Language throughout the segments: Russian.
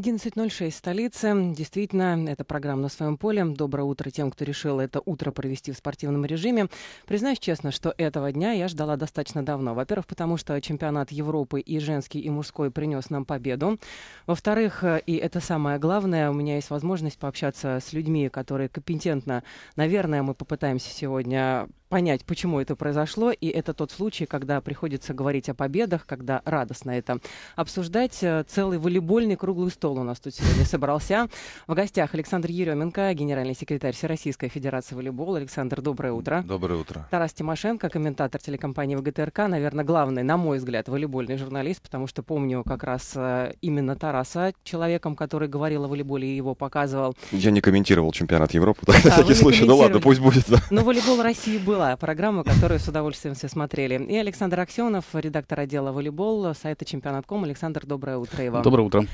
11.06 столица. Действительно, это программа «На своем поле». Доброе утро тем, кто решил это утро провести в спортивном режиме. Признаюсь честно, что этого дня я ждала достаточно давно. Во-первых, потому что чемпионат Европы и женский, и мужской принес нам победу. Во-вторых, и это самое главное, у меня есть возможность пообщаться с людьми, которые компетентно, наверное, мы попытаемся сегодня понять, почему это произошло. И это тот случай, когда приходится говорить о победах, когда радостно это обсуждать. Э, целый волейбольный круглый стол у нас тут сегодня собрался. В гостях Александр Еременко, генеральный секретарь Всероссийской Федерации волейбола. Александр, доброе утро. Доброе утро. Тарас Тимошенко, комментатор телекомпании ВГТРК. Наверное, главный, на мой взгляд, волейбольный журналист, потому что помню как раз э, именно Тараса, человеком, который говорил о волейболе и его показывал. Я не комментировал чемпионат Европы, на всякий случай. Ну ладно, пусть будет. Но ну, волейбол России был была программа, которую с удовольствием все смотрели. И Александр Аксенов, редактор отдела волейбол сайта чемпионат.ком. Александр, доброе утро и вам. Доброе утро.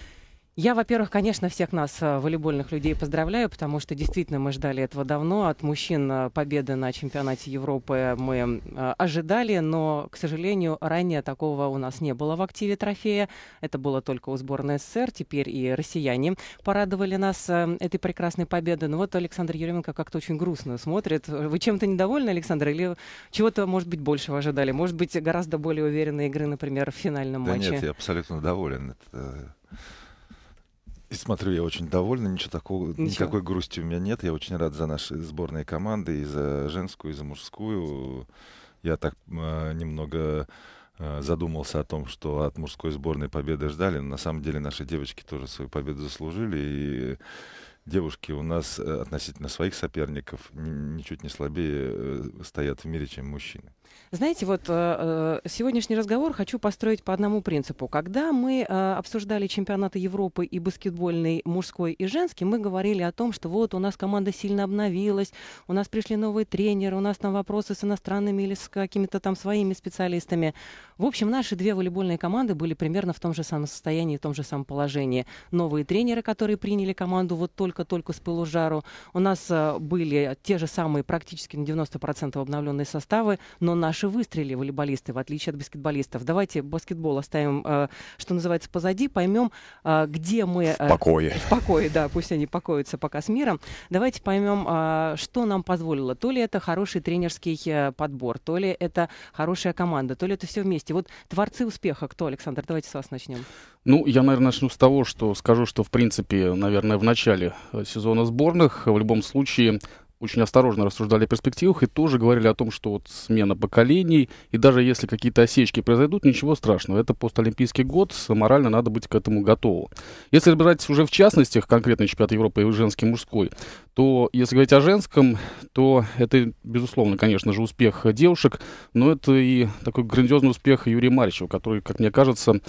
Я, во-первых, конечно, всех нас, э, волейбольных людей, поздравляю, потому что действительно мы ждали этого давно. От мужчин э, победы на чемпионате Европы мы э, ожидали, но, к сожалению, ранее такого у нас не было в активе трофея. Это было только у сборной СССР, теперь и россияне порадовали нас этой прекрасной победой. Но вот Александр Еременко как-то очень грустно смотрит. Вы чем-то недовольны, Александр, или чего-то, может быть, большего ожидали? Может быть, гораздо более уверенной игры, например, в финальном да матче? Нет, я абсолютно доволен. Это и смотрю, я очень довольна, ничего такого, ничего. никакой грусти у меня нет. Я очень рад за наши сборные команды, и за женскую, и за мужскую. Я так э, немного э, задумался о том, что от мужской сборной победы ждали, но на самом деле наши девочки тоже свою победу заслужили. И девушки у нас э, относительно своих соперников ничуть не слабее э, стоят в мире, чем мужчины. Знаете, вот э, э, сегодняшний разговор хочу построить по одному принципу. Когда мы э, обсуждали чемпионаты Европы и баскетбольный мужской и женский, мы говорили о том, что вот у нас команда сильно обновилась, у нас пришли новые тренеры, у нас там вопросы с иностранными или с какими-то там своими специалистами. В общем, наши две волейбольные команды были примерно в том же самом состоянии, в том же самом положении. Новые тренеры, которые приняли команду вот только-только с пылу жару. У нас э, были те же самые практически на 90% обновленные составы, но наши выстрели, волейболисты, в отличие от баскетболистов. Давайте баскетбол оставим, э, что называется, позади, поймем, э, где мы... Э, в покое. В покое, да, пусть они покоятся пока с миром. Давайте поймем, э, что нам позволило. То ли это хороший тренерский подбор, то ли это хорошая команда, то ли это все вместе. Вот творцы успеха кто, Александр? Давайте с вас начнем. Ну, я, наверное, начну с того, что скажу, что, в принципе, наверное, в начале сезона сборных в любом случае очень осторожно рассуждали о перспективах и тоже говорили о том, что вот смена поколений, и даже если какие-то осечки произойдут, ничего страшного. Это постолимпийский год, морально надо быть к этому готовым. Если разбирать уже в частностях конкретно чемпионат Европы и женский и мужской, то если говорить о женском, то это, безусловно, конечно же, успех девушек, но это и такой грандиозный успех Юрия Маричева, который, как мне кажется,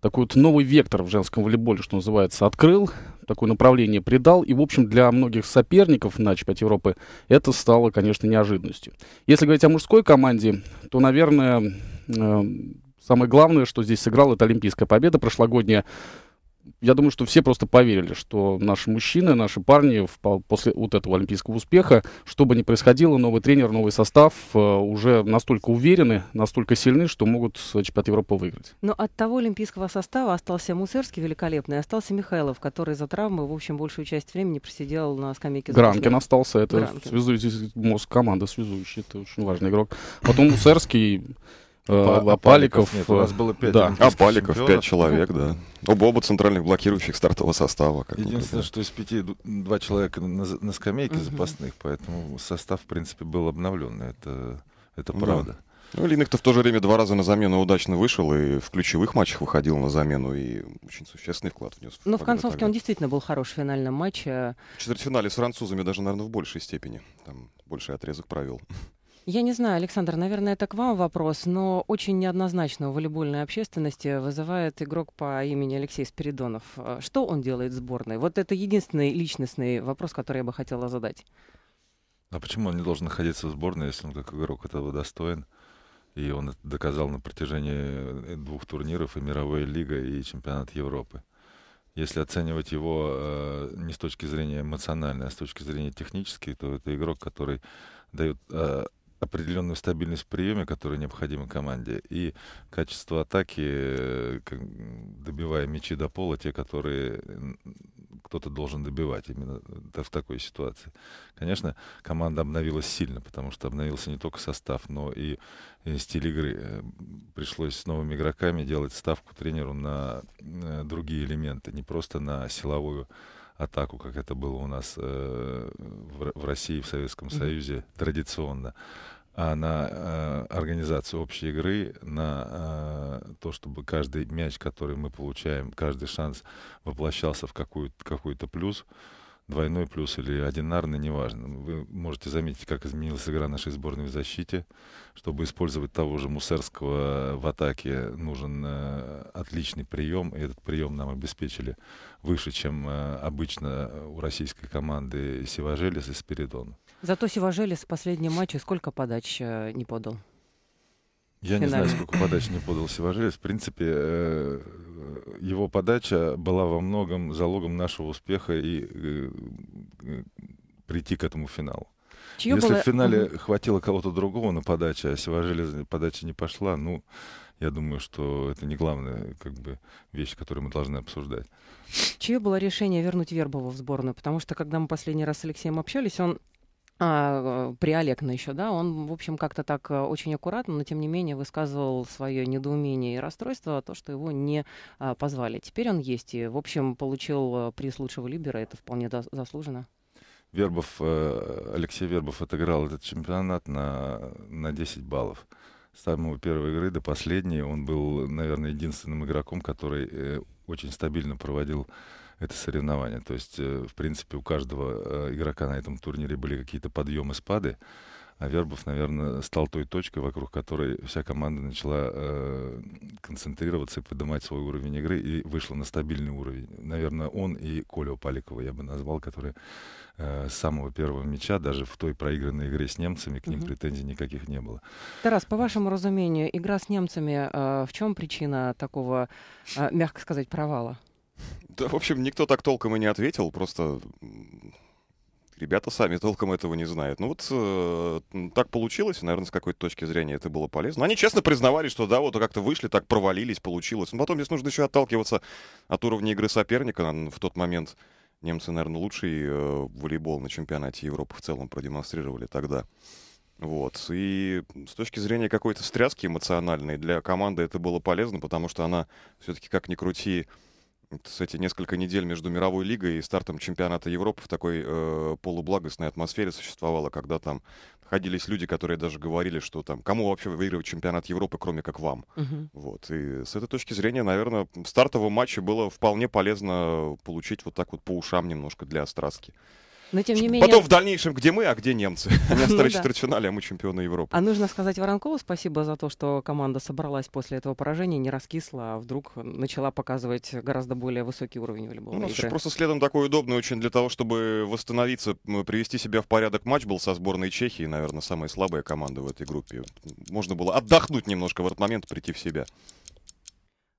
такой вот новый вектор в женском волейболе, что называется, открыл, такое направление придал. И, в общем, для многих соперников на чемпионате Европы это стало, конечно, неожиданностью. Если говорить о мужской команде, то, наверное, э, самое главное, что здесь сыграл, это олимпийская победа прошлогодняя я думаю, что все просто поверили, что наши мужчины, наши парни в, после вот этого олимпийского успеха, что бы ни происходило, новый тренер, новый состав э, уже настолько уверены, настолько сильны, что могут чемпионат Европы выиграть. Но от того олимпийского состава остался Мусерский великолепный, остался Михайлов, который за травмы, в общем, большую часть времени просидел на скамейке. Гранкин остался, это связующий мозг команды связующий, это очень важный игрок. Потом Мусерский Э, а, а, Паликов... Нет, у нас э, было пять. Да. А Паликов 5 человек, да. Оба, оба центральных блокирующих стартового состава. Как Единственное, да. что из пяти два человека на, на скамейке угу. запасных, поэтому состав, в принципе, был обновлен. Это, это ну правда. Да. Ну, Линных-то в то же время два раза на замену удачно вышел, и в ключевых матчах выходил на замену, и очень существенный вклад внес. Ну, в концовке тогда. он действительно был хорош в финальном матче. В четвертьфинале с французами даже, наверное, в большей степени. Там больший отрезок провел. Я не знаю, Александр, наверное, это к вам вопрос, но очень неоднозначно у волейбольной общественности вызывает игрок по имени Алексей Спиридонов. Э, что он делает в сборной? Вот это единственный личностный вопрос, который я бы хотела задать. А почему он не должен находиться в сборной, если он как игрок этого достоин? И он это доказал на протяжении э, двух турниров, и мировой лига, и чемпионат Европы если оценивать его э, не с точки зрения эмоциональной, а с точки зрения технической, то это игрок, который дает э, определенную стабильность в приеме, которая необходима команде, и качество атаки, э, добивая мячи до пола, те, которые кто-то должен добивать именно э, в такой ситуации. Конечно, команда обновилась сильно, потому что обновился не только состав, но и, и э, стиль игры. Пришлось с новыми игроками делать ставку тренеру на другие элементы, не просто на силовую атаку, как это было у нас э, в, в России, в Советском Союзе традиционно, а на э, организацию общей игры, на э, то, чтобы каждый мяч, который мы получаем, каждый шанс воплощался в какую-то какой плюс двойной плюс или одинарный, неважно. Вы можете заметить, как изменилась игра нашей сборной в защите. Чтобы использовать того же Мусерского в атаке, нужен э, отличный прием. И этот прием нам обеспечили выше, чем э, обычно у российской команды Севажелис и Спиридон. Зато Севажелис в последнем матче сколько подач э, не подал? Я Финально. не знаю, сколько подач не подал Севажелис. В принципе, э, Э, его подача была во многом залогом нашего успеха и э, э, прийти к этому финалу. Чье Если было... в финале угу. хватило кого-то другого на подаче, а Севажели подача не пошла, ну, я думаю, что это не главная как бы, вещь, которую мы должны обсуждать. Чье было решение вернуть Вербову в сборную? Потому что, когда мы последний раз с Алексеем общались, он а, э, Приолекна еще, да, он, в общем, как-то так э, очень аккуратно, но тем не менее высказывал свое недоумение и расстройство, то, что его не а, позвали. Теперь он есть и, в общем, получил э, приз лучшего либера, это вполне заслуженно. Вербов, Алексей Вербов отыграл этот чемпионат на, на 10 баллов. С самого первой игры до последней он был, наверное, единственным игроком, который очень стабильно проводил это соревнование. То есть, э, в принципе, у каждого э, игрока на этом турнире были какие-то подъемы, спады. А Вербов, наверное, стал той точкой, вокруг которой вся команда начала э, концентрироваться и поднимать свой уровень игры и вышла на стабильный уровень. Наверное, он и Колю Паликова я бы назвал, которые э, с самого первого мяча, даже в той проигранной игре с немцами, к ним угу. претензий никаких не было. Тарас, по вашему разумению, игра с немцами, э, в чем причина такого, э, мягко сказать, провала? Да, в общем, никто так толком и не ответил, просто ребята сами толком этого не знают. Ну вот э, так получилось, наверное, с какой-то точки зрения это было полезно. Они честно признавали, что да, вот как-то вышли, так провалились, получилось. Но потом здесь нужно еще отталкиваться от уровня игры соперника. В тот момент немцы, наверное, лучший э, волейбол на чемпионате Европы в целом продемонстрировали тогда. Вот. И с точки зрения какой-то встряски эмоциональной для команды это было полезно, потому что она все-таки как ни крути кстати, несколько недель между мировой лигой и стартом чемпионата Европы в такой э, полублагостной атмосфере существовало, когда там находились люди, которые даже говорили, что там кому вообще выигрывать чемпионат Европы, кроме как вам. Угу. Вот. И с этой точки зрения, наверное, стартового матча было вполне полезно получить вот так вот по ушам немножко для острастки. Но тем не типа, менее... Потом в дальнейшем, где мы, а где немцы. Они ну остались в четвертьфинале, а мы чемпионы Европы. А нужно сказать Воронкову спасибо за то, что команда собралась после этого поражения, не раскисла, а вдруг начала показывать гораздо более высокий уровень волейбола. Ну, просто следом такой удобный очень для того, чтобы восстановиться, привести себя в порядок матч был со сборной Чехии, наверное, самая слабая команда в этой группе. Можно было отдохнуть немножко в этот момент, прийти в себя.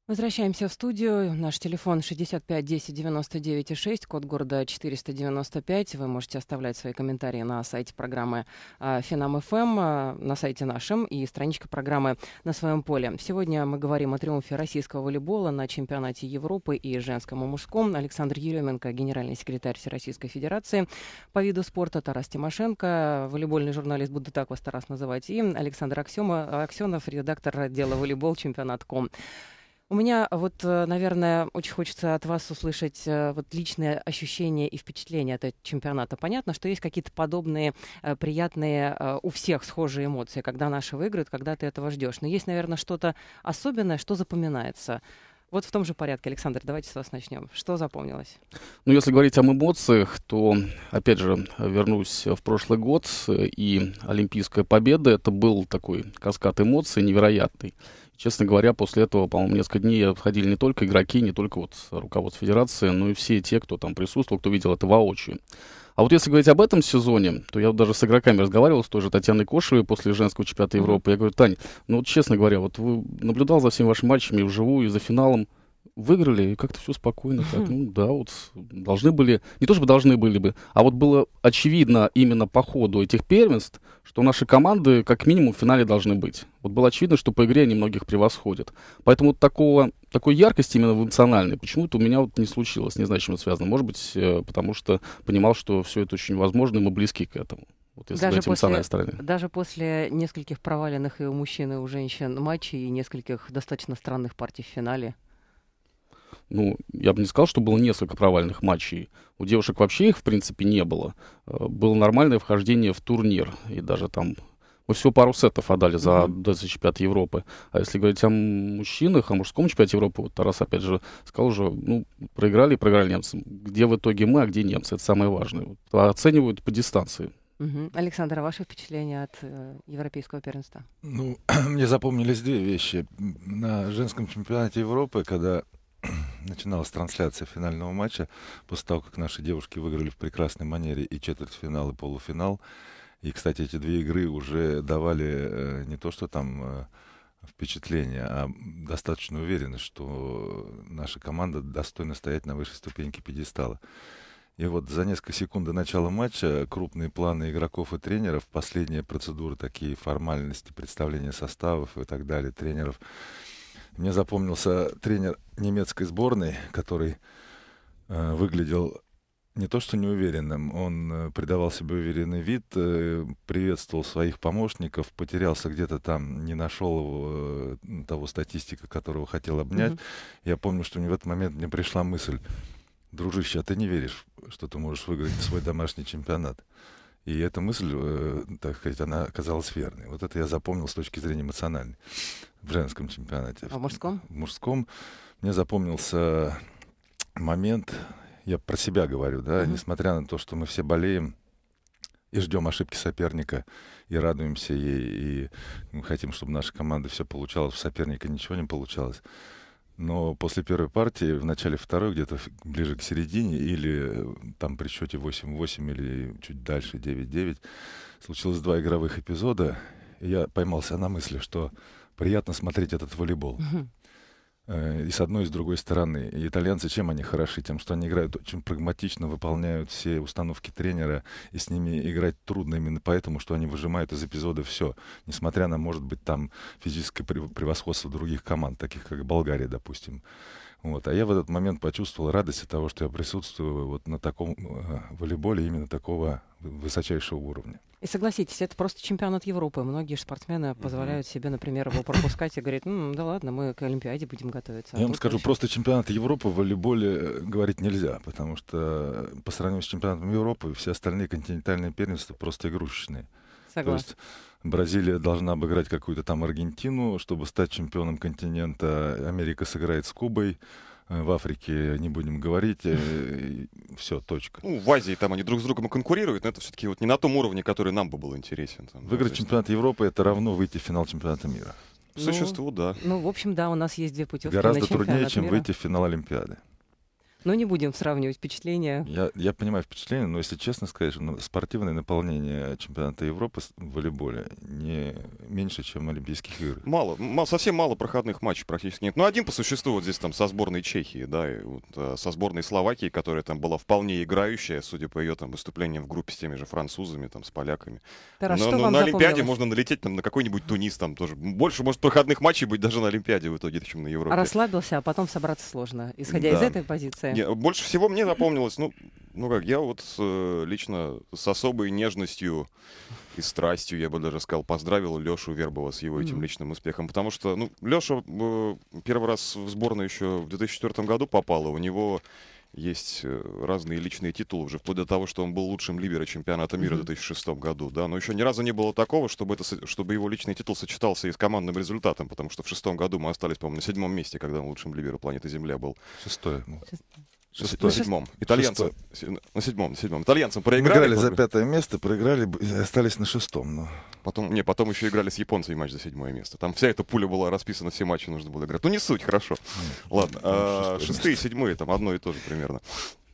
Возвращаемся в студию. Наш телефон 65 10 99 6, код города 495. Вы можете оставлять свои комментарии на сайте программы а, Финам ФМ, эм, а, на сайте нашем и страничка программы на своем поле. Сегодня мы говорим о триумфе российского волейбола на чемпионате Европы и женском и мужском. Александр Еременко, генеральный секретарь Всероссийской Федерации по виду спорта, Тарас Тимошенко, волейбольный журналист, буду так вас, Тарас, называть, и Александр Аксема, Аксенов, редактор отдела волейбол чемпионат.ком. У меня вот, э, наверное, очень хочется от вас услышать э, вот личные ощущения и впечатления от этого чемпионата. Понятно, что есть какие-то подобные э, приятные у всех схожие эмоции, когда наши выиграют, когда ты этого ждешь. Но есть, наверное, что-то особенное, что запоминается. Вот в том же порядке, Александр, давайте с вас начнем. Что запомнилось? Ну, если говорить об эмоциях, то, опять же, вернусь в прошлый год, и Олимпийская победа, это был такой каскад эмоций невероятный. Честно говоря, после этого, по-моему, несколько дней обходили не только игроки, не только вот руководство федерации, но и все те, кто там присутствовал, кто видел это воочию. А вот если говорить об этом сезоне, то я вот даже с игроками разговаривал, с той же Татьяной Кошевой после женского чемпионата Европы. Я говорю, Тань, ну вот честно говоря, вот вы наблюдал за всеми вашими матчами вживую и за финалом выиграли, и как-то все спокойно. Так, ну да, вот должны были, не то чтобы должны были бы, а вот было очевидно именно по ходу этих первенств, что наши команды как минимум в финале должны быть. Вот было очевидно, что по игре они многих превосходят. Поэтому вот такого, такой яркости именно эмоциональной почему-то у меня вот не случилось. Не знаю, чем это связано. Может быть, э, потому что понимал, что все это очень возможно, и мы близки к этому. Вот если даже, после, даже после нескольких проваленных и у мужчин, и у женщин матчей и нескольких достаточно странных партий в финале, ну, я бы не сказал, что было несколько провальных матчей. У девушек вообще их, в принципе, не было. Э, было нормальное вхождение в турнир. И даже там мы всего пару сетов отдали за mm-hmm. чемпионат Европы. А если говорить о мужчинах, о мужском чемпионате Европы, вот Тарас опять же сказал уже, ну, проиграли и проиграли немцам. Где в итоге мы, а где немцы? Это самое важное. Вот, а оценивают по дистанции. Угу. Александр, а ваши впечатления от э, европейского первенства? Ну, мне запомнились две вещи. На женском чемпионате Европы, когда начиналась трансляция финального матча. После того, как наши девушки выиграли в прекрасной манере и четвертьфинал, и полуфинал. И, кстати, эти две игры уже давали э, не то, что там э, впечатление, а достаточно уверенность, что наша команда достойна стоять на высшей ступеньке пьедестала. И вот за несколько секунд до начала матча крупные планы игроков и тренеров, последние процедуры, такие формальности, представления составов и так далее, тренеров мне запомнился тренер немецкой сборной, который э, выглядел не то что неуверенным, он э, придавал себе уверенный вид, э, приветствовал своих помощников, потерялся где-то там, не нашел его, э, того статистика, которого хотел обнять. Mm-hmm. Я помню, что мне в этот момент мне пришла мысль, дружище, а ты не веришь, что ты можешь выиграть свой домашний чемпионат? И эта мысль, э, так сказать, она оказалась верной. Вот это я запомнил с точки зрения эмоциональной в женском чемпионате. А в мужском? В мужском мне запомнился момент, я про себя говорю, да, угу. несмотря на то, что мы все болеем и ждем ошибки соперника, и радуемся ей, и мы хотим, чтобы наша команда все получалось, у соперника ничего не получалось. Но после первой партии, в начале второй, где-то ближе к середине, или э, там при счете 8-8, или чуть дальше 9-9, случилось два игровых эпизода. И я поймался на мысли, что приятно смотреть этот волейбол. Угу. Э, и с одной, и с другой стороны. И итальянцы чем они хороши? Тем, что они играют очень прагматично, выполняют все установки тренера, и с ними играть трудно именно поэтому, что они выжимают из эпизода все, несмотря на, может быть, там физическое превосходство других команд, таких как Болгария, допустим. Вот. А я в этот момент почувствовал радость от того, что я присутствую вот на таком а, волейболе именно такого высочайшего уровня. И согласитесь, это просто чемпионат Европы. Многие спортсмены mm-hmm. позволяют себе, например, его пропускать и говорят, ну да ладно, мы к Олимпиаде будем готовиться. А я вам скажу, еще... просто чемпионат Европы в волейболе э, говорить нельзя, потому что по сравнению с чемпионатом Европы все остальные континентальные первенства просто игрушечные. Согласна. То есть Бразилия должна обыграть какую-то там Аргентину, чтобы стать чемпионом континента. Америка сыграет с Кубой э, в Африке не будем говорить. Э, Все, точка. Ну, в Азии там они друг с другом конкурируют, но это все-таки вот не на том уровне, который нам бы был интересен. Там, Выиграть да, чемпионат Европы это равно выйти в финал чемпионата мира. По ну, существу, да. Ну, в общем, да, у нас есть две путевки. Гораздо труднее, чем мира. выйти в финал Олимпиады. Но не будем сравнивать впечатления. Я, я понимаю впечатление, но если честно сказать, спортивное наполнение чемпионата Европы в волейболе не меньше, чем Олимпийских игр. Мало, мало совсем мало проходных матчей практически нет. Ну, один по существу вот здесь там со сборной Чехии, да, и вот, э, со сборной Словакии, которая там была вполне играющая, судя по ее там выступлениям в группе с теми же французами, там, с поляками. Тарас, но, что но вам на Олимпиаде можно налететь там, на какой-нибудь Тунис, там тоже больше может проходных матчей быть даже на Олимпиаде в итоге, чем на Европе. расслабился, а потом собраться сложно, исходя да. из этой позиции. Не, больше всего мне запомнилось, ну, ну как, я вот э, лично с особой нежностью и страстью, я бы даже сказал, поздравил Лешу Вербова с его этим mm. личным успехом. Потому что, ну, Леша э, первый раз в сборную еще в 2004 году попала. У него есть э, разные личные титулы уже, вплоть до того, что он был лучшим либеро чемпионата мира mm-hmm. в 2006 году, да, но еще ни разу не было такого, чтобы, это, чтобы его личный титул сочетался и с командным результатом, потому что в шестом году мы остались, по-моему, на седьмом месте, когда он лучшим либером планеты Земля был. Шестое. Ну. Шестое. Шестой. На седьмом. Итальянцы. Шестой. На седьмом, на седьмом. Итальянцам проиграли. играли за пятое место, проиграли, остались на шестом. Но... Потом, не, потом еще играли с японцами матч за седьмое место. Там вся эта пуля была расписана, все матчи нужно было играть. Ну не суть, хорошо. Ладно. А, шестые, седьмые, там одно и то же примерно.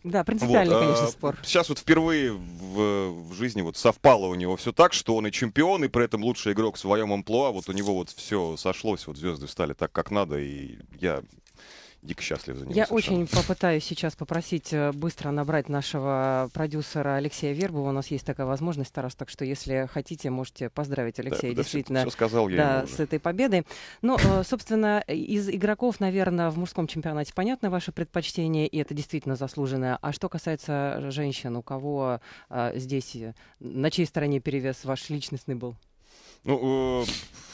Да, принципиальный, вот, а, конечно, а, спор. Сейчас вот впервые в, в жизни вот совпало у него все так, что он и чемпион, и при этом лучший игрок в своем амплуа. Вот у него вот все сошлось, вот звезды стали так, как надо, и я дико счастлив за него. Я совершенно. очень попытаюсь сейчас попросить э, быстро набрать нашего продюсера Алексея Вербова. У нас есть такая возможность, Тарас, так что если хотите, можете поздравить Алексея да, действительно все, все сказал я да, с этой победой. Ну, собственно, из игроков, наверное, в мужском чемпионате понятно ваше предпочтение, и это действительно заслуженное. А что касается женщин, у кого а, здесь, на чьей стороне перевес ваш личностный был? Ну, э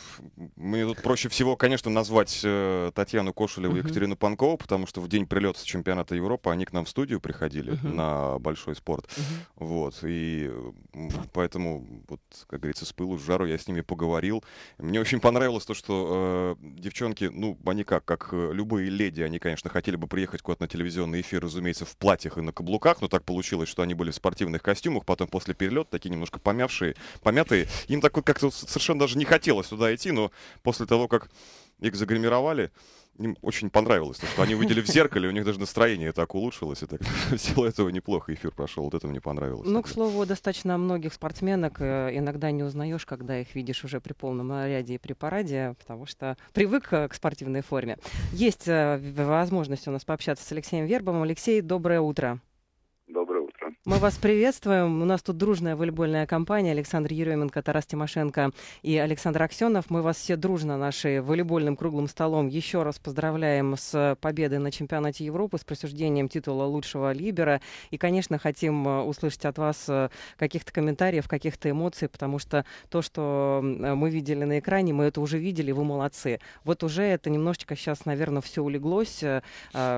мне тут проще всего, конечно, назвать э, Татьяну Кошелеву и Екатерину Панкову, потому что в день прилета с чемпионата Европы они к нам в студию приходили на большой спорт. Вот, и поэтому, вот, как говорится, с пылу, с жару я с ними поговорил. Мне очень понравилось то, что э, девчонки, ну, они как, как э, любые леди, они, конечно, хотели бы приехать куда-то на телевизионный эфир, разумеется, в платьях и на каблуках, но так получилось, что они были в спортивных костюмах, потом после перелета такие немножко помявшие, помятые. Им так вот как-то совершенно даже не хотелось туда идти, NFT, но после того, как их загримировали, им очень понравилось, то, что они увидели в зеркале, у них даже настроение так улучшилось, и так всего этого неплохо эфир прошел, вот это мне понравилось. Ну, к слову, достаточно многих спортсменок э, иногда не узнаешь, когда их видишь уже при полном наряде и при параде, потому что привык э, к спортивной форме. Есть э, возможность у нас пообщаться с Алексеем Вербом. Алексей, доброе утро. Мы вас приветствуем. У нас тут дружная волейбольная компания. Александр Еременко, Тарас Тимошенко и Александр Аксенов. Мы вас все дружно, наши волейбольным круглым столом, еще раз поздравляем с победой на чемпионате Европы, с присуждением титула лучшего либера. И, конечно, хотим э, услышать от вас э, каких-то комментариев, каких-то эмоций, потому что то, что э, мы видели на экране, мы это уже видели, вы молодцы. Вот уже это немножечко сейчас, наверное, все улеглось,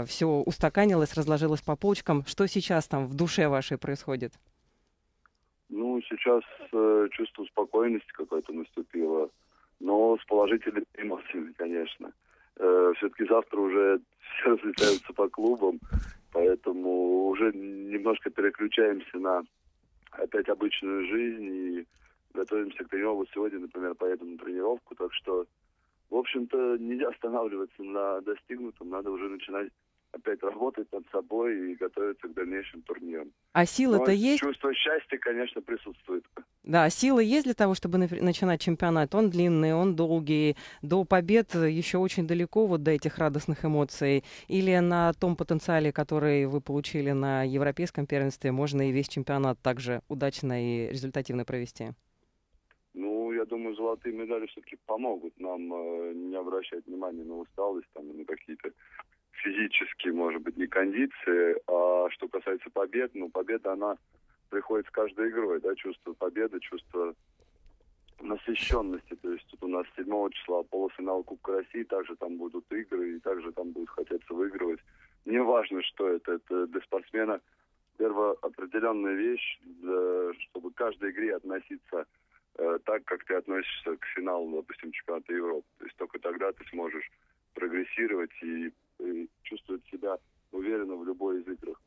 все устаканилось, разложилось по полочкам. Что сейчас там в душе вашей происходит? Ну, сейчас э, чувство спокойности какое-то наступило, но с положительными эмоциями, конечно. Э, все-таки завтра уже все разлетаются по клубам, поэтому уже немножко переключаемся на опять обычную жизнь и готовимся к тренировке. Сегодня, например, поеду на тренировку, так что, в общем-то, нельзя останавливаться на достигнутом, надо уже начинать опять работать над собой и готовиться к дальнейшим турнирам. А сила-то есть? Чувство счастья, конечно, присутствует. Да, сила есть для того, чтобы начинать чемпионат. Он длинный, он долгий. До побед еще очень далеко вот до этих радостных эмоций. Или на том потенциале, который вы получили на европейском первенстве, можно и весь чемпионат также удачно и результативно провести? Ну, я думаю, золотые медали все-таки помогут нам э, не обращать внимания на усталость там, и на какие-то физически, может быть, не кондиции. А что касается побед, ну, победа, она приходит с каждой игрой, да, чувство победы, чувство насыщенности. То есть тут у нас 7 числа полуфинал Кубка России, также там будут игры, и также там будут хотеться выигрывать. Не важно, что это. Это для спортсмена первоопределенная вещь, для, чтобы к каждой игре относиться э, так, как ты относишься к финалу, допустим, чемпионата Европы. То есть только тогда ты сможешь прогрессировать и, и э, чувствовать себя уверенно в любой из игр.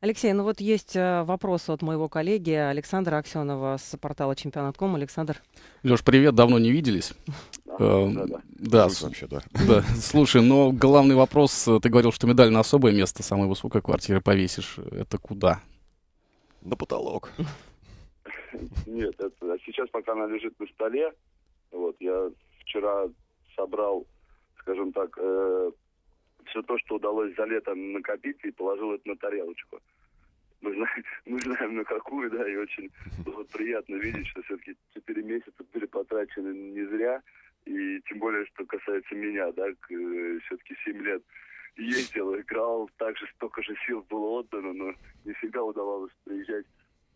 Алексей, ну вот есть э, вопрос от моего коллеги Александра Аксенова с портала Чемпионат.ком. Александр. Леш, привет, давно не виделись. Да, э, вообще, да. Да, слушай, но главный вопрос, ты говорил, что медаль на особое место самой высокой квартиры повесишь. Это куда? На потолок. Нет, это а сейчас пока она лежит на столе. Вот, я вчера собрал скажем так, э, все то, что удалось за лето накопить, и положил это на тарелочку. Мы знаем, мы знаем на какую, да, и очень было приятно видеть, что все-таки 4 месяца были потрачены не зря, и тем более, что касается меня, да, э, все-таки 7 лет ездил, играл, также столько же сил было отдано, но не всегда удавалось приезжать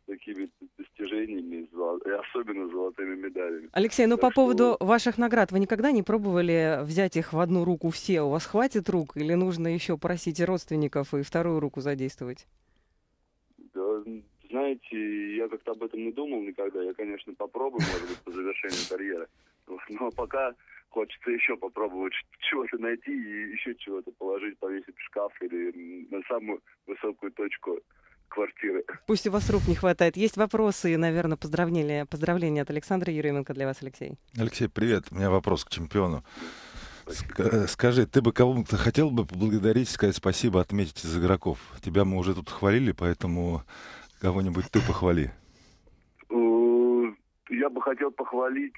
такими достижениями, и особенно золотыми медалями. Алексей, ну так по что... поводу ваших наград, вы никогда не пробовали взять их в одну руку все? У вас хватит рук или нужно еще просить родственников и вторую руку задействовать? Да, знаете, я как-то об этом не думал никогда. Я, конечно, попробую, может быть, по завершению карьеры. Но пока хочется еще попробовать чего-то найти и еще чего-то положить, повесить в шкаф или на самую высокую точку квартиры. Пусть у вас рук не хватает. Есть вопросы, наверное, поздравления, поздравления от Александра Еременко для вас, Алексей. Алексей, привет. У меня вопрос к чемпиону. Спасибо. Э, скажи, ты бы кому-то хотел бы поблагодарить, сказать спасибо, отметить из игроков? Тебя мы уже тут хвалили, поэтому кого-нибудь ты похвали. Э, я бы хотел похвалить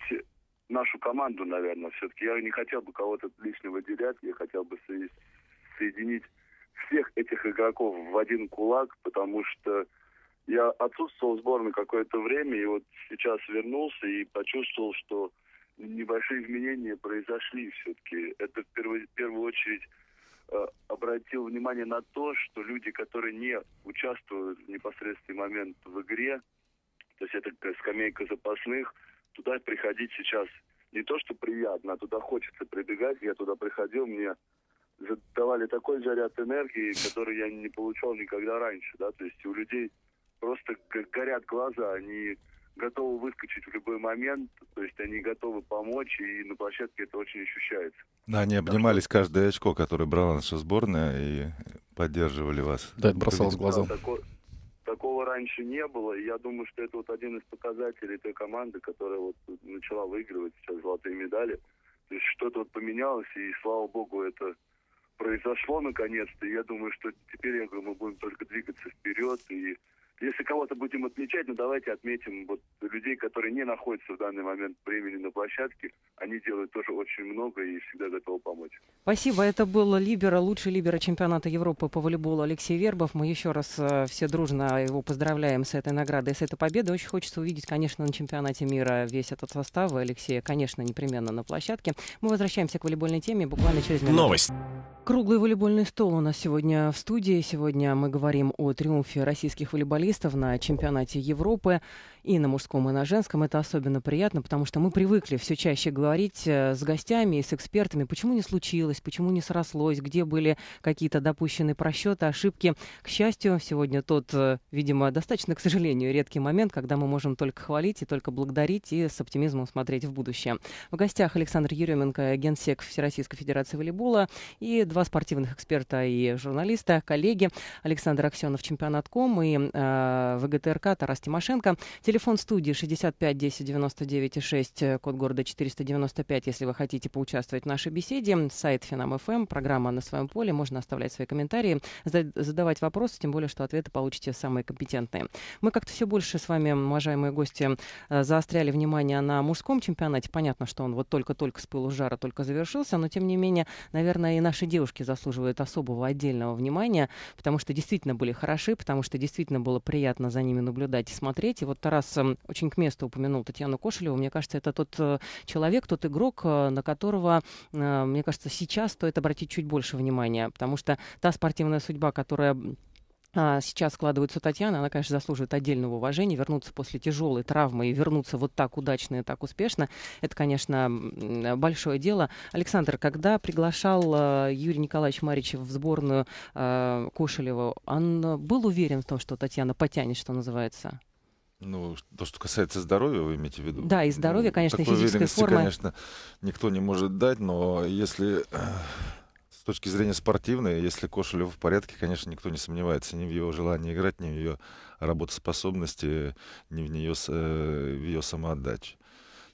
нашу команду, наверное, все-таки. Я не хотел бы кого-то лично выделять, я хотел бы соединить всех этих игроков в один кулак, потому что я отсутствовал в сборной какое-то время, и вот сейчас вернулся и почувствовал, что небольшие изменения произошли все-таки. Это в первую, в первую очередь э, обратил внимание на то, что люди, которые не участвуют в непосредственный момент в игре, то есть это скамейка запасных, туда приходить сейчас не то, что приятно, а туда хочется прибегать. Я туда приходил, мне давали такой заряд энергии, который я не получал никогда раньше, да, то есть у людей просто горят глаза, они готовы выскочить в любой момент, то есть они готовы помочь, и на площадке это очень ощущается. Да, они обнимались так, каждое очко, которое брала наша сборная, и поддерживали вас. Да, это бросалось глазом. Да, тако, такого раньше не было, и я думаю, что это вот один из показателей той команды, которая вот начала выигрывать сейчас э, золотые медали. То есть что-то вот поменялось, и слава богу, это произошло наконец-то. Я думаю, что теперь, я говорю, мы будем только двигаться вперед и если кого-то будем отмечать, ну давайте отметим вот людей, которые не находятся в данный момент времени на площадке. Они делают тоже очень много и всегда готовы помочь. Спасибо. Это был Либера, лучший Либера чемпионата Европы по волейболу Алексей Вербов. Мы еще раз э, все дружно его поздравляем с этой наградой, с этой победой. Очень хочется увидеть, конечно, на чемпионате мира весь этот состав. Алексея, конечно, непременно на площадке. Мы возвращаемся к волейбольной теме буквально через минуту. Новость. Круглый волейбольный стол у нас сегодня в студии. Сегодня мы говорим о триумфе российских волейболистов футболистов на чемпионате Европы и на мужском, и на женском. Это особенно приятно, потому что мы привыкли все чаще говорить э, с гостями и с экспертами, почему не случилось, почему не срослось, где были какие-то допущенные просчеты, ошибки. К счастью, сегодня тот, э, видимо, достаточно, к сожалению, редкий момент, когда мы можем только хвалить и только благодарить и с оптимизмом смотреть в будущее. В гостях Александр Еременко, генсек Всероссийской Федерации волейбола и два спортивных эксперта и журналиста, коллеги Александр Аксенов, чемпионатком и э, ВГТРК Тарас Тимошенко. Телефон студии 65 10 99 6, код города 495, если вы хотите поучаствовать в нашей беседе. Сайт Финам.ФМ, эм, программа «На своем поле». Можно оставлять свои комментарии, задавать вопросы, тем более, что ответы получите самые компетентные. Мы как-то все больше с вами, уважаемые гости, э, заостряли внимание на мужском чемпионате. Понятно, что он вот только-только с пылу жара только завершился, но, тем не менее, наверное, и наши девушки заслуживают особого отдельного внимания, потому что действительно были хороши, потому что действительно было приятно за ними наблюдать и смотреть. И вот Тарас раз эм, очень к месту упомянул Татьяну Кошелеву. Мне кажется, это тот э, человек, тот игрок, э, на которого, э, мне кажется, сейчас стоит обратить чуть больше внимания, потому что та спортивная судьба, которая а, сейчас складывается Татьяна, она, конечно, заслуживает отдельного уважения. Вернуться после тяжелой травмы и вернуться вот так удачно и так успешно, это, конечно, большое дело. Александр, когда приглашал Юрий Николаевич Марича в сборную Кошелева, он был уверен в том, что Татьяна потянет, что называется? Ну, то, что касается здоровья, вы имеете в виду? Да, и здоровья, ну, конечно, Такой физической формы. конечно, никто не может дать, но если э, с точки зрения спортивной, если Кошелев в порядке, конечно, никто не сомневается ни в его желании играть, ни в ее работоспособности, ни в, нее, э, в ее самоотдаче.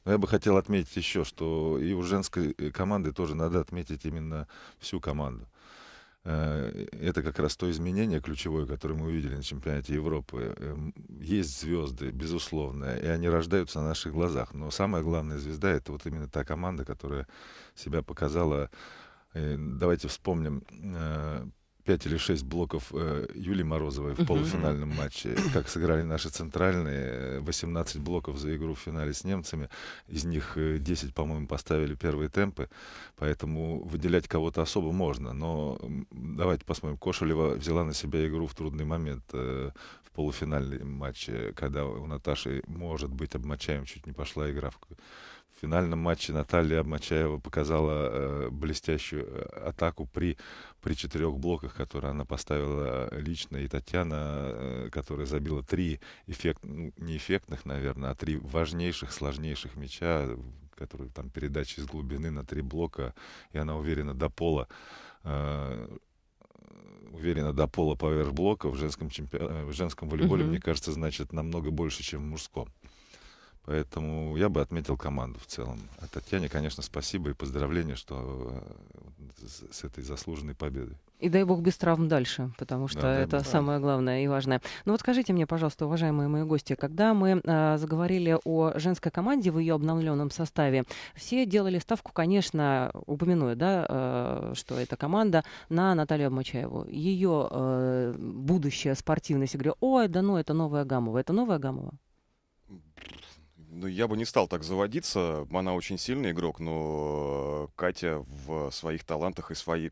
Но я бы хотел отметить еще, что и у женской э, команды тоже надо отметить именно всю команду. Э, это как раз то изменение ключевое, которое мы увидели на чемпионате Европы. Эм, есть звезды, безусловно, и они рождаются на наших глазах. Но самая главная звезда это вот именно та команда, которая себя показала. Э, давайте вспомним э, 5 или 6 блоков э, Юли Морозовой в полуфинальном матче, как сыграли наши центральные, 18 э, блоков за игру в финале с немцами, из них 10, э, по-моему, поставили первые темпы, поэтому выделять кого-то особо можно, но давайте посмотрим, Кошелева взяла на себя игру в трудный момент, э, полуфинальный матч, когда у Наташи, может быть, Обмочаем чуть не пошла игра. В, в финальном матче Наталья Обмочаева показала э, блестящую э, атаку при, при четырех блоках, которые она поставила лично. И Татьяна, э, которая забила три эффект, ну, не эффектных, наверное, а три важнейших, сложнейших мяча, которые там передачи из глубины на три блока, и она уверена до пола э, уверенно до пола поверх блока в женском, чемпи... Э, в женском волейболе, угу. мне кажется, значит намного больше, чем в мужском. Поэтому я бы отметил команду в целом. А Татьяне, конечно, спасибо и поздравления, что э, с этой заслуженной победой. И дай бог без травм дальше, потому что да, это самое главное и важное. Ну вот скажите мне, пожалуйста, уважаемые мои гости, когда мы э, заговорили о женской команде в ее обновленном составе, все делали ставку, конечно, упомяную, да, э, что это команда на Наталью Обмочаеву. Ее э, а, будущее спортивное, все говорят, ой, да ну это новая Гамова, это новая Гамова? Ну я бы не стал так заводиться. Она очень сильный игрок, но Катя в своих талантах и своей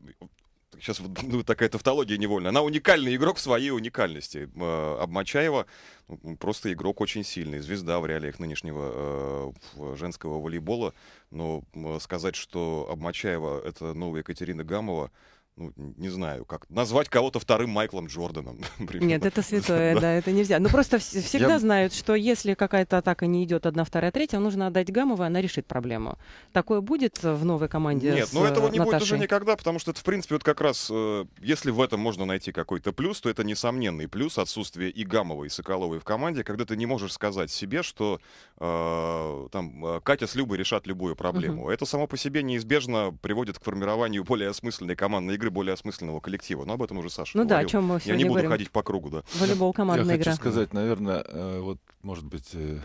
сейчас вот, ну, такая тавтология невольная. Она уникальный игрок в своей уникальности. Э, Обмочаева ну, просто игрок очень сильный, звезда в реалиях нынешнего э, женского волейбола. Но сказать, что Обмочаева — это новая Екатерина Гамова — ну, не знаю, как назвать кого-то вторым Майклом Джорданом. Например. Нет, это святое, да. это нельзя. Ну, просто всегда знают, что если какая-то атака не идет одна, вторая, третья, нужно отдать Гамова, она решит проблему. Такое будет в новой команде Нет, но ну, этого не э, будет уже никогда, потому что это, в принципе, вот как раз, э, если в этом можно найти какой-то плюс, то это несомненный плюс отсутствие и Гамовой, и Соколовой в команде, когда ты не можешь сказать себе, что э, там Катя с Любой решат любую проблему. Это само по себе неизбежно приводит к формированию более осмысленной командной игры, игры более осмысленного коллектива. Но об этом уже Саша Ну говорил. да, о чем мы сегодня Я не буду говорим. ходить по кругу, да. Волейбол командная игра. Я хочу сказать, наверное, э, вот, может быть, э,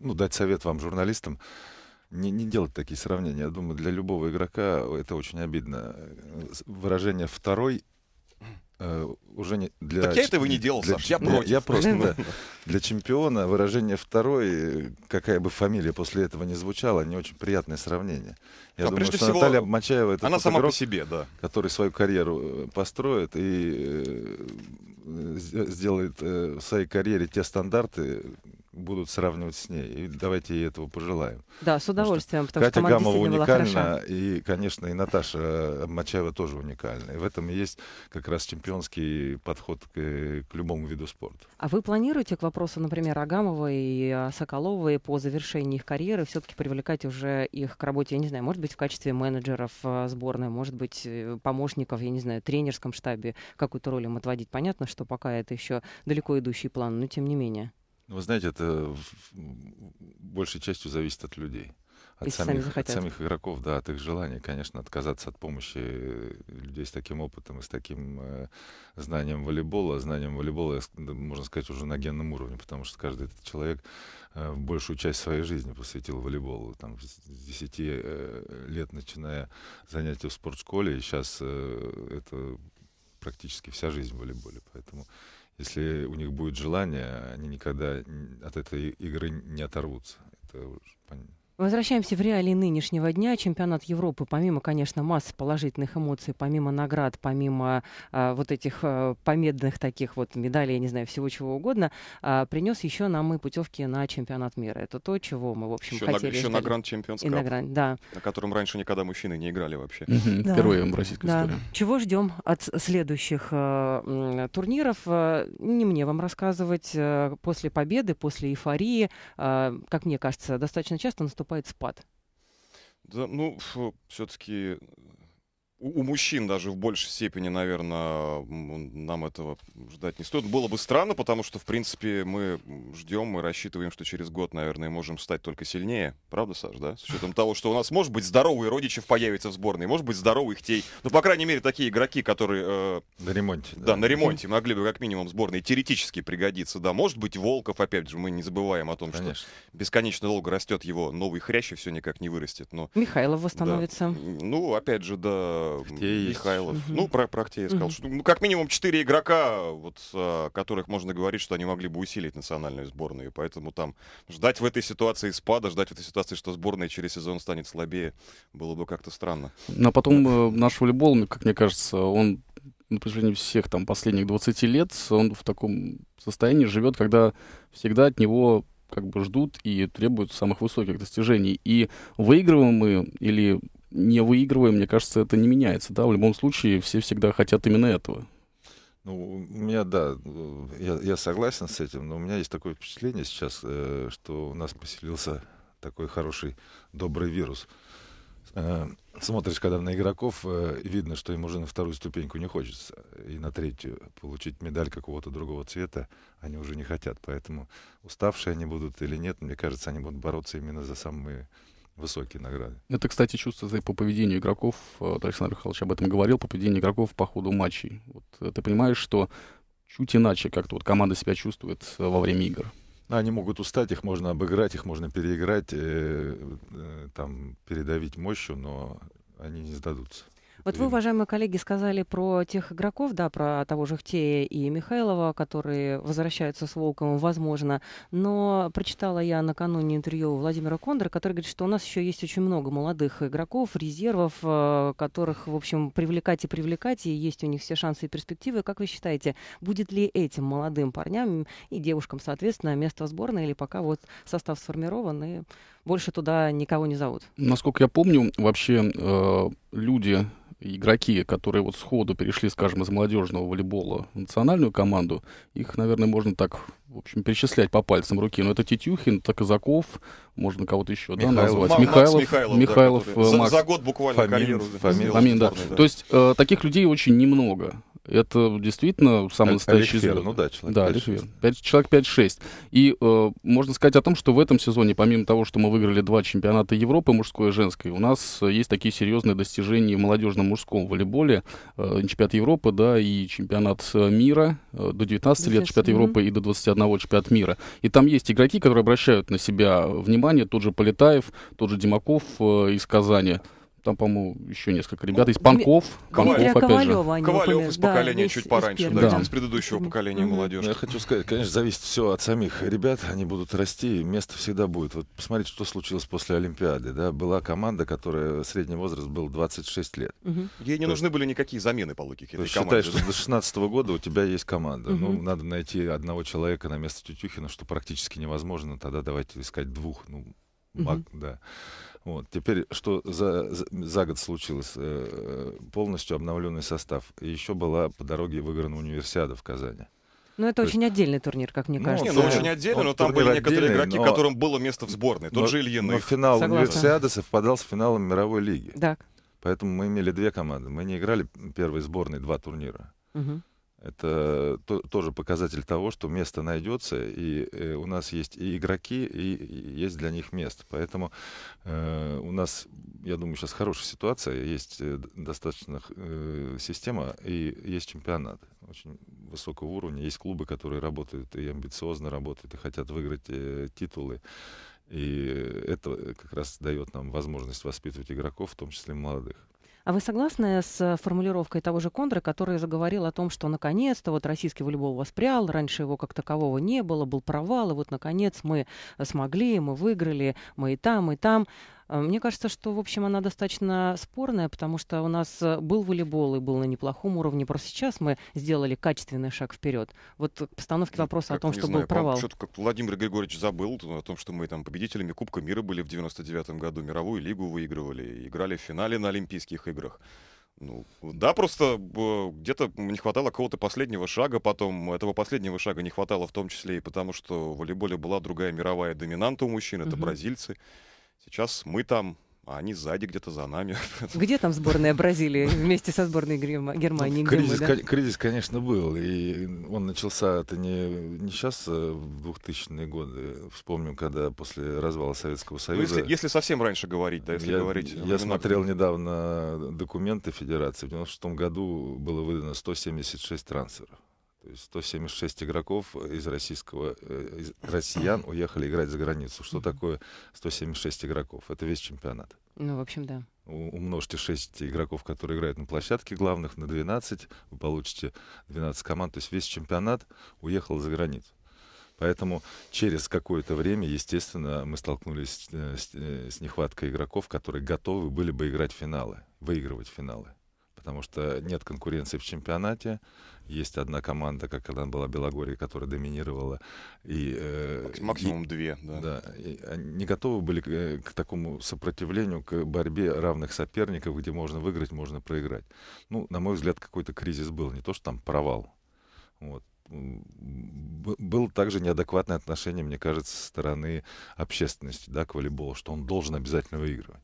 ну, дать совет вам, журналистам, не, не делать такие сравнения. Я думаю, для любого игрока это очень обидно. Э, выражение «второй» э, уже не для... Так я этого не делал, для, Саш, я против. Я, я просто, да. Для чемпиона выражение второй, какая бы фамилия после этого не звучала, не очень приятное сравнение. Я а думаю, что всего, Наталья Мачаева это она сама игрок, по себе, да. который свою карьеру э, построит и э, э, сделает э, в своей карьере те стандарты, будут сравнивать с ней. И давайте ей этого пожелаем. Да, с удовольствием, потому, Катя что Гамова уникальна, и, конечно, и Наташа э, Мачаева тоже уникальна. И в этом и есть как раз чемпионский подход к, к любому виду спорта. А вы планируете к вопросу, например, Агамова и Соколовой по завершении их карьеры все-таки привлекать уже их к работе, я не знаю, может быть, в качестве менеджеров э, сборной, может быть, э, помощников, я не знаю, тренерском штабе какую-то роль им отводить? Понятно, что пока это еще далеко идущий план, но тем не менее. Ну, вы знаете, это большей частью зависит от людей. От самих, от самих игроков, да, от их желания, конечно, отказаться от помощи э, людей с таким опытом и с таким э, знанием волейбола. Знанием волейбола, можно сказать, уже на генном уровне, потому что каждый этот человек э, большую часть своей жизни посвятил волейболу. Там, с 10 э, лет, начиная занятия в спортшколе, и сейчас э, это практически вся жизнь в волейболе. Поэтому если у них будет желание, они никогда от этой игры не оторвутся. Это Возвращаемся в реалии нынешнего дня. Чемпионат Европы, помимо, конечно, массы положительных эмоций, помимо наград, помимо а, вот этих а, победных таких вот медалей, я не знаю, всего чего угодно, а, принес еще нам и путевки на чемпионат мира. Это то, чего мы, в общем, еще хотели. На, еще на Гранд Чемпионс на Гранд, да. На котором раньше никогда мужчины не играли вообще. Угу, в Героем российской истории. Чего ждем от следующих а, турниров? А, не мне вам рассказывать. А, после победы, после эйфории, как мне кажется, достаточно часто наступает наступает спад? Да, ну, все-таки у мужчин даже в большей степени, наверное, нам этого ждать не стоит. Было бы странно, потому что, в принципе, мы ждем, мы рассчитываем, что через год, наверное, можем стать только сильнее. Правда, Саш, да? С учетом того, что у нас, может быть, здоровые родичев появятся в сборной, может быть, здоровых тей. Ну, по крайней мере, такие игроки, которые... Э, на ремонте. Да, да, на ремонте могли бы как минимум сборной теоретически пригодиться, да. Может быть, Волков, опять же, мы не забываем о том, Конечно. что бесконечно долго растет его новый хрящ, и все никак не вырастет. Но... Михайлов восстановится. Да. Ну, опять же, да Михайлов. Ну, про, про Ктей сказал, что ну, как минимум четыре игрока, вот, а, которых можно говорить, что они могли бы усилить национальную сборную. Поэтому там ждать в этой ситуации спада, ждать в этой ситуации, что сборная через сезон станет слабее, было бы как-то странно. Но ну, а потом э, наш волейбол, ну, как мне кажется, он на протяжении всех там последних 20 лет он в таком состоянии живет, когда всегда от него как бы ждут и требуют самых высоких достижений. И выигрываем мы или не выигрывая, мне кажется, это не меняется. Да? В любом случае, все всегда хотят именно этого. Ну, у меня, да, я, я согласен с этим, но у меня есть такое впечатление сейчас, э, что у нас поселился такой хороший, добрый вирус. Э, смотришь, когда на игроков, э, видно, что им уже на вторую ступеньку не хочется. И на третью получить медаль какого-то другого цвета они уже не хотят. Поэтому уставшие они будут или нет, мне кажется, они будут бороться именно за самые высокие награды. Это, кстати, чувство по поведению игроков. Вот Александр Михайлович об этом говорил, по поведению игроков по ходу матчей. Вот э, ты понимаешь, что чуть иначе как-то вот команда себя чувствует э, во время игр. Ну, они могут устать, их можно обыграть, их можно переиграть, э, э, там передавить мощью, но они не сдадутся. Вот вы, уважаемые коллеги, сказали про тех игроков, да, про того же Хтея и Михайлова, которые возвращаются с Волком, возможно. Но прочитала я накануне интервью Владимира Кондора, который говорит, что у нас еще есть очень много молодых игроков, резервов, э, которых, в общем, привлекать и привлекать, и есть у них все шансы и перспективы. Как вы считаете, будет ли этим молодым парням и девушкам, соответственно, место в сборной или пока вот состав сформирован и больше туда никого не зовут. Насколько я помню, вообще э, люди, игроки, которые вот сходу перешли, скажем, из молодежного волейбола в национальную команду, их, наверное, можно так, в общем, перечислять по пальцам руки. Но это Тетюхин, это Казаков, можно кого-то еще Михайлов. да, назвать. М- Михайлов, Макс Михайлов, Михайлов да, э, Макс. За, за год буквально Фомин, карьеру Фомин, Фомин, да. да. То есть э, таких людей очень немного это действительно самый настоящий Олег Ну да, человек да, 5-6. 5, человек 5-6. И э, можно сказать о том, что в этом сезоне, помимо того, что мы выиграли два чемпионата Европы, мужское и женское, у нас э, есть такие серьезные достижения в молодежном мужском волейболе. Э, чемпионат Европы, да, и чемпионат э, мира э, до 19 лет, чемпионат угу. Европы и до 21 чемпионат мира. И там есть игроки, которые обращают на себя внимание, тот же Полетаев, тот же Димаков э, из Казани. Там, по-моему, еще несколько ребят. Из Панков. Панков, Дмитрия опять же. Ковалев из да, поколения чуть пораньше, да, да. из предыдущего поколения молодежи. Я хочу сказать, конечно, зависит все от самих ребят. Они будут расти, и место всегда будет. Вот посмотрите, что случилось после Олимпиады. Да? Была команда, которая средний возраст был 26 лет. Угу. Ей не то, нужны были никакие замены по логике этой команды. Считай, что до 16 года у тебя есть команда. Угу. Ну, надо найти одного человека на место Тютюхина, что практически невозможно. Тогда давайте искать двух. Ну, угу. да. Вот. Теперь, что за, за год случилось? Э, э, полностью обновленный состав. еще была по дороге выиграна универсиада в Казани. Ну, это То очень есть... отдельный турнир, как мне ну, кажется. Не, ну, очень отдельный, но там были некоторые игроки, но... которым было место в сборной. Тот но, же Ильиных. Но финал Согласна. универсиады совпадал с финалом мировой лиги. Так. Поэтому мы имели две команды. Мы не играли первой сборной два турнира. Угу. Это то, тоже показатель того, что место найдется, и э, у нас есть и игроки, и, и есть для них место. Поэтому э, у нас, я думаю, сейчас хорошая ситуация, есть э, достаточно э, система, и есть чемпионат очень высокого уровня. Есть клубы, которые работают и амбициозно работают, и хотят выиграть э, титулы. И это как раз дает нам возможность воспитывать игроков, в том числе молодых. А вы согласны с формулировкой того же Кондра, который заговорил о том, что наконец-то вот российский волейбол воспрял, раньше его как такового не было, был провал, и вот наконец мы смогли, мы выиграли, мы и там, и там. А, мне кажется, что, в общем, она достаточно спорная, потому что у нас э, был волейбол и был на неплохом уровне. Просто сейчас мы сделали качественный шаг вперед. Вот к постановке ну, вопроса ну, о том, что знаю, был провал. Что-то как Владимир Григорьевич забыл о том, что мы там победителями Кубка мира были в 99-м году, мировую лигу выигрывали, играли в финале на Олимпийских играх. Ну, да, просто э, где-то не хватало какого-то последнего шага, потом этого последнего шага не хватало в том числе и потому, что в волейболе была другая мировая доминанта у мужчин, это угу. бразильцы. Сейчас мы там, а они сзади где-то за нами. Где там сборная Бразилии вместе со сборной ну, Германии? кризис, мы, да? кризис, конечно, был. И он начался, это не, не сейчас, а в 2000-е годы. Вспомним, когда после развала Советского Союза... Ну, если, если совсем раньше говорить, да, если я, говорить... Я смотрел недавно документы Федерации. В 96 году было выдано 176 трансферов. То есть 176 игроков э, из российского, э, из россиян уехали играть за границу. Что такое 176 игроков? Это весь чемпионат. Ну, в общем, да. Умножьте 6 игроков, которые играют на площадке главных, на 12. Вы получите 12 команд. То есть весь чемпионат уехал за границу. Поэтому через какое-то время, естественно, мы столкнулись э, с, с, с нехваткой игроков, которые готовы были бы играть финалы, выигрывать финалы потому что нет конкуренции в чемпионате. Есть одна команда, как когда была Белогория, которая доминировала. И, э, Максимум и, две, да. да и не готовы были к, э, к такому сопротивлению, к борьбе равных соперников, где можно выиграть, можно проиграть. Ну, на мой взгляд, какой-то кризис был. Не то, что там провал. Вот был также неадекватное отношение, мне кажется, со стороны общественности да, к волейболу, что он должен обязательно выигрывать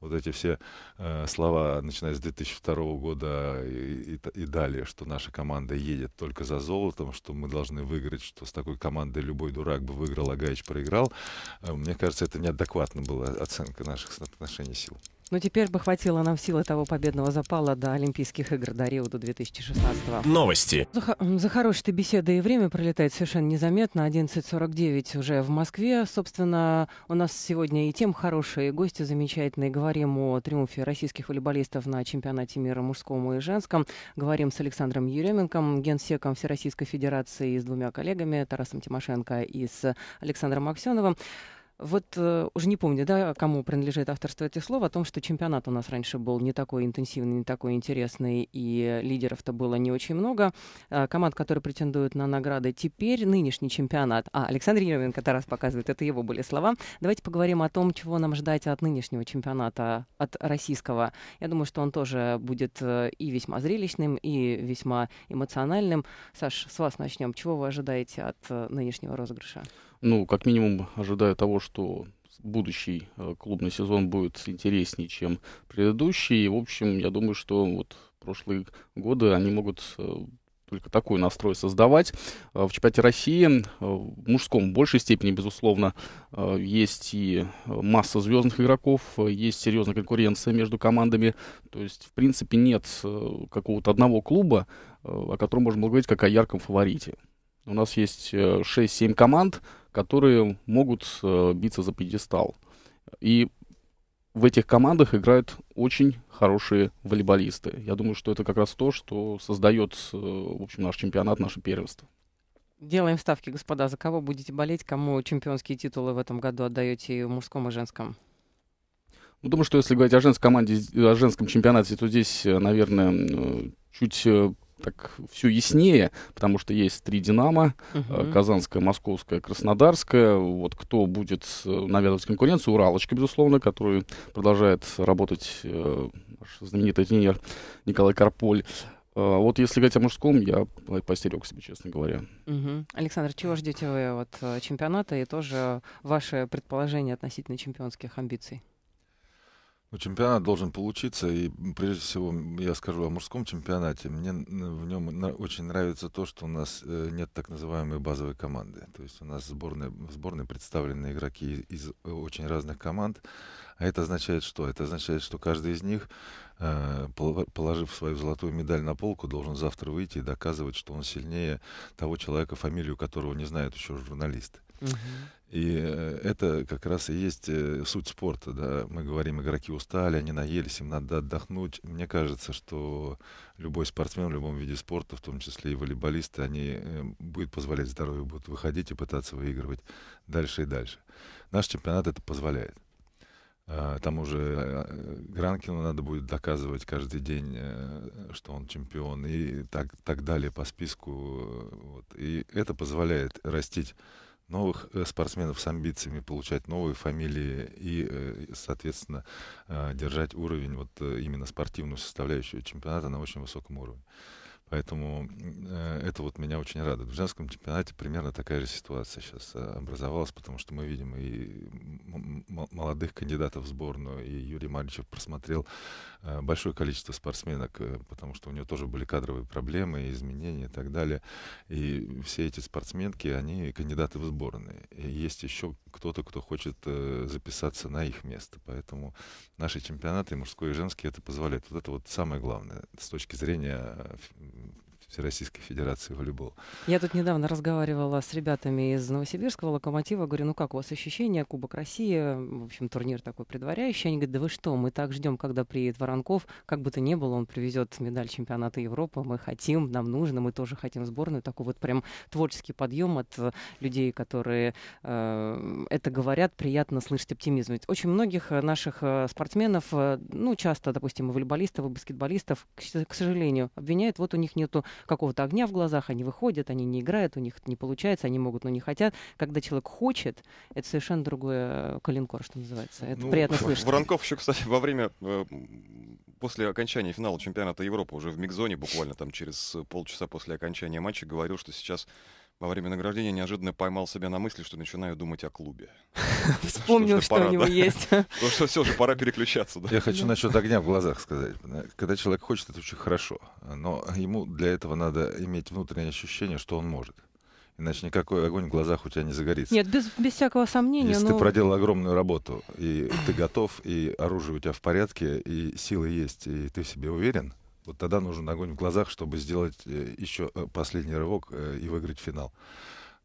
вот эти все э, слова, начиная с 2002 года и, и, и далее, что наша команда едет только за золотом, что мы должны выиграть, что с такой командой любой дурак бы выиграл, а Гаич проиграл, э, мне кажется, это неадекватно была оценка наших отношений сил. Ну, теперь бы хватило нам силы того победного запала до Олимпийских игр до Рио до 2016 Новости. За, за хорошей беседой и время пролетает совершенно незаметно. 11.49 уже в Москве. Собственно, у нас сегодня и тем хорошие, и гости замечательные. Говорим о триумфе российских волейболистов на чемпионате мира мужском и женском. Говорим с Александром Еременком, генсеком Всероссийской Федерации, и с двумя коллегами, Тарасом Тимошенко и с Александром Аксеновым. Вот э, уже не помню, да, кому принадлежит авторство этих слов, о том, что чемпионат у нас раньше был не такой интенсивный, не такой интересный, и лидеров-то было не очень много. Э, команд, которые претендуют на награды, теперь нынешний чемпионат. А, Александр Еременко раз показывает, это его были слова. Давайте поговорим о том, чего нам ждать от нынешнего чемпионата, от российского. Я думаю, что он тоже будет э, и весьма зрелищным, и весьма эмоциональным. Саш, с вас начнем. Чего вы ожидаете от э, нынешнего розыгрыша? ну, как минимум, ожидаю того, что будущий э, клубный сезон будет интереснее, чем предыдущий. И, в общем, я думаю, что вот прошлые годы они могут э, только такой настрой создавать. Э, в чемпионате России в мужском в большей степени, безусловно, есть и масса звездных игроков, есть серьезная конкуренция между командами. То есть, в принципе, нет какого-то одного клуба, о котором можно было говорить как о ярком фаворите. У нас есть 6-7 команд, которые могут э, биться за пьедестал. И в этих командах играют очень хорошие волейболисты. Я думаю, что это как раз то, что создает, э, в общем, наш чемпионат, наше первенство. Делаем ставки, господа. За кого будете болеть? Кому чемпионские титулы в этом году отдаете в мужском и женском? Ну, думаю, что если говорить о женской команде, о женском чемпионате, то здесь, э, наверное, чуть так все яснее, потому что есть три «Динамо», угу. Казанская, Московская, Краснодарская. Вот кто будет э, навязывать конкуренцию? Уралочка, безусловно, которую продолжает работать э, наш знаменитый тренер Николай Карполь. Вот если говорить о мужском, я постерег себе, честно говоря. Угу. Александр, чего ждете вы от чемпионата и тоже ваше предположение относительно чемпионских амбиций? Ну, чемпионат должен получиться, и прежде всего я скажу о мужском чемпионате. Мне в нем очень нравится то, что у нас э, нет так называемой базовой команды. То есть у нас сборные, в сборной представлены игроки из э, очень разных команд. А это означает что? Это означает, что каждый из них, э, положив свою золотую медаль на полку, должен завтра выйти и доказывать, что он сильнее того человека, фамилию которого не знают еще журналисты. Угу. И э, это как раз и есть э, суть спорта. Да? Мы говорим, игроки устали, они наелись, им надо отдохнуть. Мне кажется, что любой спортсмен в любом виде спорта, в том числе и волейболисты, они э, будут позволять здоровью, будут выходить и пытаться выигрывать дальше и дальше. Наш чемпионат это позволяет. А, там уже Гранкину надо будет доказывать каждый день, что он чемпион и так, так далее по списку. Вот. И это позволяет растить новых э, спортсменов с амбициями получать новые фамилии и, э, соответственно, э, держать уровень вот именно спортивную составляющую чемпионата на очень высоком уровне. Поэтому э, это вот меня очень радует. В женском чемпионате примерно такая же ситуация сейчас э, образовалась, потому что мы видим и молодых кандидатов в сборную, и Юрий Мальчев просмотрел э, большое количество спортсменок, э, потому что у него тоже были кадровые проблемы, изменения и так далее. И все эти спортсменки, они кандидаты в сборные. И есть еще кто-то, кто хочет э, записаться на их место. Поэтому наши чемпионаты, мужской и женский, это позволяет. Вот это вот самое главное с точки зрения э, Всероссийской Федерации волейбол. Я тут недавно разговаривала с ребятами из Новосибирского локомотива. Говорю, ну как у вас ощущения? Кубок России, в общем, турнир такой предваряющий. Они говорят, да вы что, мы так ждем, когда приедет Воронков. Как бы то ни было, он привезет медаль чемпионата Европы. Мы хотим, нам нужно, мы тоже хотим сборную. Такой вот прям творческий подъем от э, людей, которые э, это говорят. Приятно слышать оптимизм. Ведь очень многих э, наших э, спортсменов, ну часто, допустим, и волейболистов, и баскетболистов, к, к сожалению, обвиняют, вот у них нету какого-то огня в глазах, они выходят, они не играют, у них не получается, они могут, но не хотят. Когда человек хочет, это совершенно другое э, калинкор, что называется. Это ну, приятно слышать. Воронков еще, кстати, во время, э, после окончания финала чемпионата Европы, уже в Мигзоне буквально там через полчаса после окончания матча говорил, что сейчас во время награждения неожиданно поймал себя на мысли, что начинаю думать о клубе. Вспомнил, что у него есть. Потому что все же пора переключаться. Я хочу насчет огня в глазах сказать. Когда человек хочет, это очень хорошо. Но ему для этого надо иметь внутреннее ощущение, что он может. Иначе никакой огонь в глазах у тебя не загорится. Нет, без, без всякого сомнения. Если но... ты ну. проделал огромную работу, и ты готов, и оружие у тебя в порядке, и силы есть, и ты в себе уверен, вот тогда нужен огонь в глазах, чтобы сделать э, еще э, последний рывок э, и выиграть финал.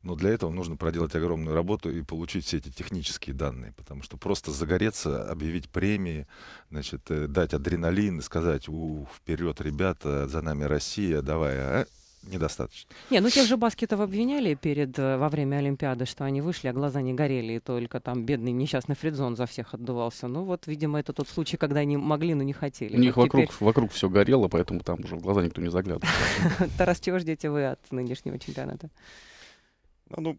Но для этого нужно проделать огромную работу и получить все эти технические данные. Потому что просто загореться, объявить премии, значит, дать адреналин, и сказать, у, вперед, ребята, за нами Россия, давай, а? недостаточно. Не, ну тех же баскетов обвиняли перед, э, во время Олимпиады, что они вышли, а глаза не горели, и только там бедный несчастный Фридзон за всех отдувался. Ну вот, видимо, это тот случай, когда они могли, но не хотели. У них вот вокруг, теперь... вокруг все горело, поэтому там уже в глаза никто не заглядывал. Тарас, чего ждете вы от нынешнего чемпионата? А, ну,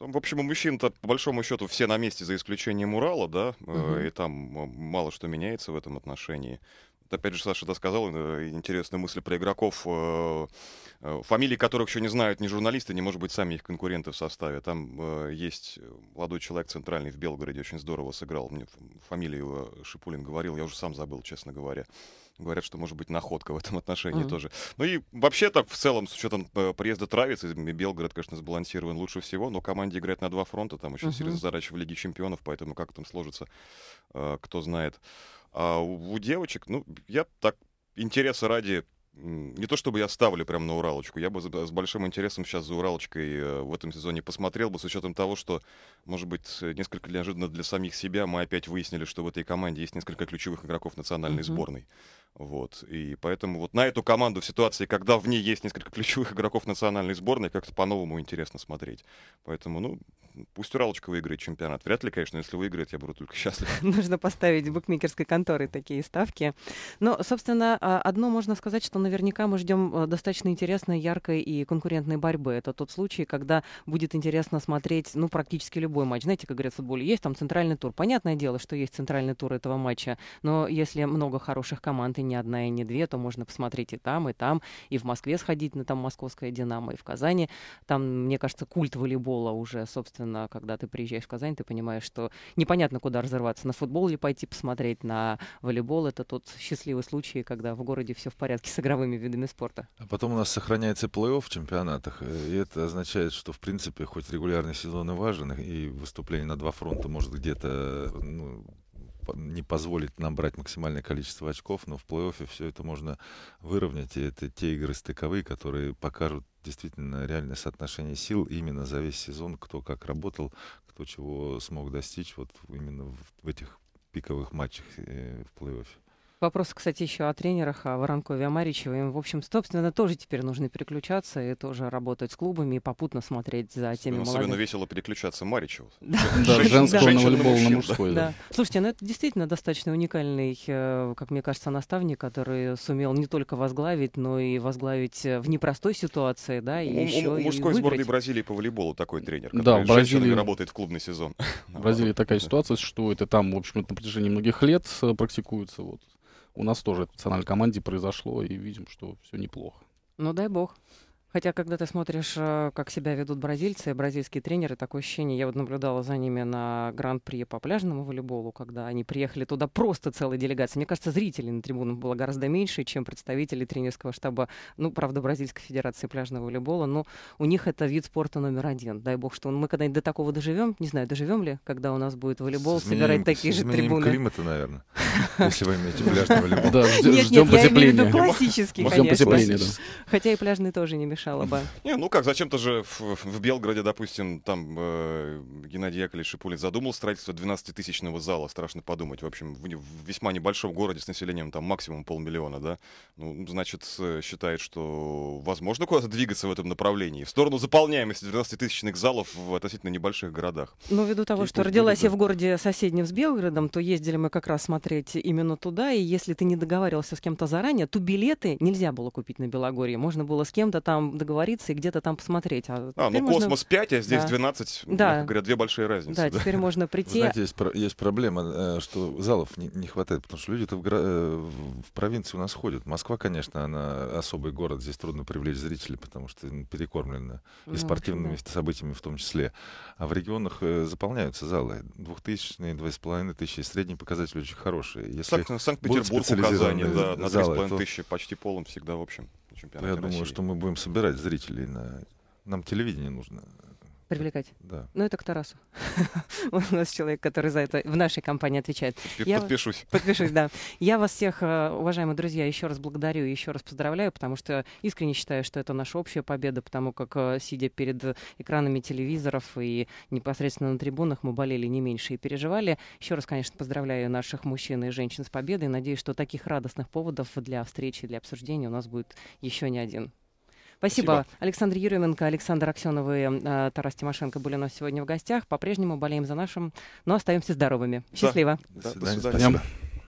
в общем, у мужчин-то, по большому счету, все на месте, за исключением Урала, да, угу. и там мало что меняется в этом отношении опять же, Саша это сказал, э, Интересные мысли про игроков, э, э, фамилии которых еще не знают ни журналисты, ни, может быть, сами их конкуренты в составе. Там есть молодой человек центральный в Белгороде, очень здорово сыграл. Мне фамилию его Шипулин говорил, я уже сам забыл, честно говоря. Говорят, что может быть находка в этом отношении mm-hmm. тоже. Ну и вообще так в целом, с учетом приезда Травиц, Белгород, конечно, сбалансирован лучше всего, но команде играет на два фронта, там очень mm-hmm. серьезная задача в Лиге Чемпионов, поэтому как там сложится, кто знает. А у, у девочек, ну, я так интереса ради не то чтобы я ставлю прям на Уралочку, я бы с большим интересом сейчас за Уралочкой э, в этом сезоне посмотрел бы, с учетом того, что, может быть, несколько неожиданно для самих себя мы опять выяснили, что в этой команде есть несколько ключевых игроков национальной mm-hmm. сборной. Вот. И поэтому вот на эту команду в ситуации, когда в ней есть несколько ключевых игроков национальной сборной, как-то по-новому интересно смотреть. Поэтому, ну, пусть Уралочка выиграет чемпионат. Вряд ли, конечно, если выиграет, я буду только счастлив. Нужно поставить букмекерской конторы такие ставки. Но, собственно, а, одно можно сказать, что наверняка мы ждем а, достаточно интересной, яркой и конкурентной борьбы. Это тот случай, когда будет интересно смотреть, ну, практически любой матч. Знаете, как говорят в футболе, есть там центральный тур. Понятное дело, что есть центральный тур этого матча, но если много хороших команд, и не одна, и не две, то можно посмотреть и там, и там, и в Москве сходить на там московское «Динамо», и в Казани. Там, мне кажется, культ волейбола уже, собственно, естественно, когда ты приезжаешь в Казань, ты понимаешь, что непонятно, куда разорваться, на футбол или пойти посмотреть, на волейбол. Это тот счастливый случай, когда в городе все в порядке с игровыми видами спорта. А потом у нас сохраняется плей-офф в чемпионатах, и это означает, что, в принципе, хоть регулярный сезон и важен, и выступление на два фронта может где-то ну, не позволит нам брать максимальное количество очков, но в плей-оффе все это можно выровнять, и это те игры стыковые, которые покажут действительно реальное соотношение сил именно за весь сезон, кто как работал, кто чего смог достичь вот именно в, этих пиковых матчах э, в плей-оффе. Вопрос, кстати, еще о тренерах, о Воронкове, о Маричеве. Им, в общем, собственно, тоже теперь нужно переключаться и тоже работать с клубами и попутно смотреть за теми Особенно молодыми. Особенно весело переключаться Маричеву. Да, женского на волейбол на мужской. Слушайте, ну это действительно достаточно уникальный, э, как мне кажется, наставник, который сумел не только возглавить, но и возглавить э, в непростой ситуации, да, и еще У мужской сборной Бразилии по волейболу такой тренер, который женщинами работает в клубный сезон. В Бразилии такая ситуация, что это там, в общем, на протяжении многих лет э, практикуется вот у нас тоже в национальной команде произошло, и видим, что все неплохо. Ну дай бог. Хотя, когда ты смотришь, э, как себя ведут бразильцы, бразильские тренеры, такое ощущение, я вот наблюдала за ними на гран-при по пляжному волейболу, когда они приехали туда просто целой делегацией. Мне кажется, зрителей на трибунах было гораздо меньше, чем представителей тренерского штаба, ну, правда, Бразильской Федерации пляжного волейбола, но у них это вид спорта номер один. Дай бог, что мы когда-нибудь до такого доживем, не знаю, доживем ли, когда у нас будет волейбол сменим, собирать такие же трибуны. климата, наверное, если вы имеете пляжный волейбол. Да, ждем потепления. Ждем потепления, Хотя и пляжный тоже не мешает помешало бы? Не, ну как, зачем-то же в, в Белгороде, допустим, там э, Геннадий Яковлевич Шипулин задумал строительство 12-тысячного зала, страшно подумать. В общем, в, в весьма небольшом городе с населением там максимум полмиллиона, да? Ну, значит, э, считает, что возможно куда-то двигаться в этом направлении, в сторону заполняемости 12-тысячных залов в относительно небольших городах. Ну, ввиду того, Есть что родилась я в городе соседнем с Белгородом, то ездили мы как раз смотреть именно туда, и если ты не договаривался с кем-то заранее, то билеты нельзя было купить на Белогорье, можно было с кем-то там договориться и где-то там посмотреть. А, а ну можно... космос 5, а здесь да. 12, ну, да. Говорят две большие разницы. Да, да. теперь можно прийти. Знаете, есть, есть проблема, э, что залов не, не хватает, потому что люди-то в, гра... Э, в провинции у нас ходят. Москва, конечно, она особый город, здесь трудно привлечь зрителей, потому что перекормлена ну, и спортивными да. событиями в том числе. А в регионах э, заполняются залы. Двухтысячные, два с половиной тысячи. Средний показатель очень хороший. Если Санкт-Петербург, Казани, да, на три с половиной тысячи почти полом всегда, в общем чемпионате ну, Я России. думаю, что мы будем собирать зрителей на... Нам телевидение нужно. Привлекать. Да. Ну, это к Тарасу. Он у нас человек, который за это в нашей компании отвечает. Я подпишусь. Подпишусь, да. Я вас всех, э, уважаемые друзья, еще раз благодарю и еще раз поздравляю, потому что искренне считаю, что это наша общая победа, потому как, э, сидя перед экранами телевизоров и непосредственно на трибунах, мы болели не меньше и переживали. Еще раз, конечно, поздравляю наших мужчин и женщин с победой. Надеюсь, что таких радостных поводов для встречи, для обсуждения у нас будет еще не один. Спасибо. Спасибо. Александр Еременко, Александр Аксенов и а, Тарас Тимошенко были у нас сегодня в гостях. По-прежнему болеем за нашим, но остаемся здоровыми. Счастливо. Да. До свидания. До свидания. Спасибо.